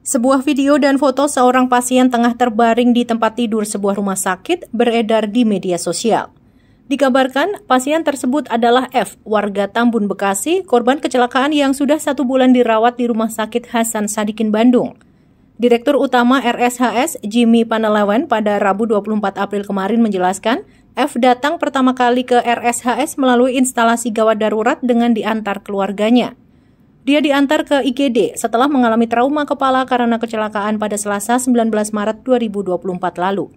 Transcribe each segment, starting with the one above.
Sebuah video dan foto seorang pasien tengah terbaring di tempat tidur sebuah rumah sakit beredar di media sosial. Dikabarkan, pasien tersebut adalah F, warga Tambun, Bekasi, korban kecelakaan yang sudah satu bulan dirawat di Rumah Sakit Hasan Sadikin, Bandung. Direktur Utama RSHS, Jimmy Panelewen pada Rabu 24 April kemarin menjelaskan, F datang pertama kali ke RSHS melalui instalasi gawat darurat dengan diantar keluarganya. Dia diantar ke IGD setelah mengalami trauma kepala karena kecelakaan pada Selasa 19 Maret 2024 lalu.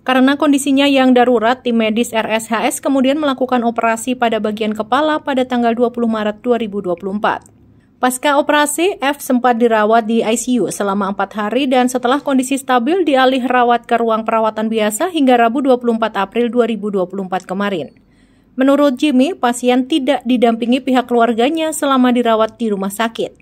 Karena kondisinya yang darurat, tim medis RSHS kemudian melakukan operasi pada bagian kepala pada tanggal 20 Maret 2024. Pasca operasi, F sempat dirawat di ICU selama 4 hari dan setelah kondisi stabil dialih rawat ke ruang perawatan biasa hingga Rabu 24 April 2024 kemarin. Menurut Jimmy, pasien tidak didampingi pihak keluarganya selama dirawat di rumah sakit.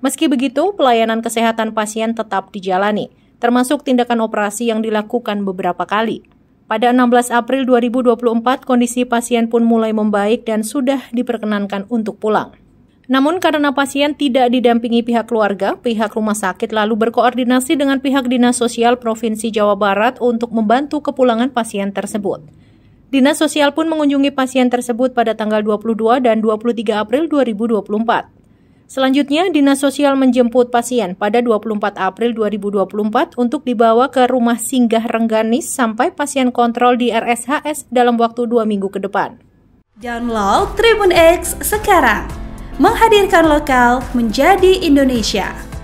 Meski begitu, pelayanan kesehatan pasien tetap dijalani, termasuk tindakan operasi yang dilakukan beberapa kali. Pada 16 April 2024, kondisi pasien pun mulai membaik dan sudah diperkenankan untuk pulang. Namun karena pasien tidak didampingi pihak keluarga, pihak rumah sakit lalu berkoordinasi dengan pihak Dinas Sosial Provinsi Jawa Barat untuk membantu kepulangan pasien tersebut. Dinas Sosial pun mengunjungi pasien tersebut pada tanggal 22 dan 23 April 2024. Selanjutnya, Dinas Sosial menjemput pasien pada 24 April 2024 untuk dibawa ke rumah singgah Rengganis sampai pasien kontrol di RSHS dalam waktu dua minggu ke depan. Download Tribun X sekarang, menghadirkan lokal menjadi Indonesia.